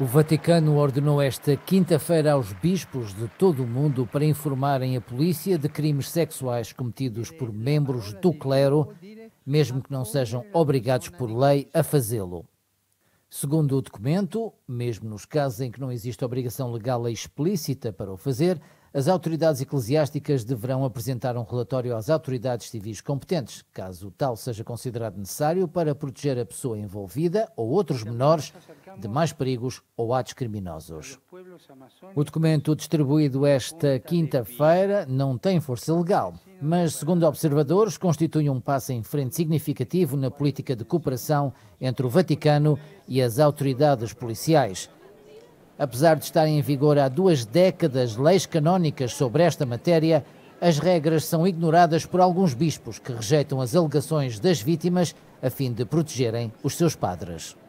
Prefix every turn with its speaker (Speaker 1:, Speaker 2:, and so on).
Speaker 1: O Vaticano ordenou esta quinta-feira aos bispos de todo o mundo para informarem a polícia de crimes sexuais cometidos por membros do clero, mesmo que não sejam obrigados por lei a fazê-lo. Segundo o documento, mesmo nos casos em que não existe obrigação legal explícita para o fazer, as autoridades eclesiásticas deverão apresentar um relatório às autoridades civis competentes, caso tal seja considerado necessário para proteger a pessoa envolvida ou outros menores de mais perigos ou atos criminosos. O documento distribuído esta quinta-feira não tem força legal, mas, segundo observadores, constitui um passo em frente significativo na política de cooperação entre o Vaticano e as autoridades policiais. Apesar de estarem em vigor há duas décadas leis canónicas sobre esta matéria, as regras são ignoradas por alguns bispos que rejeitam as alegações das vítimas a fim de protegerem os seus padres.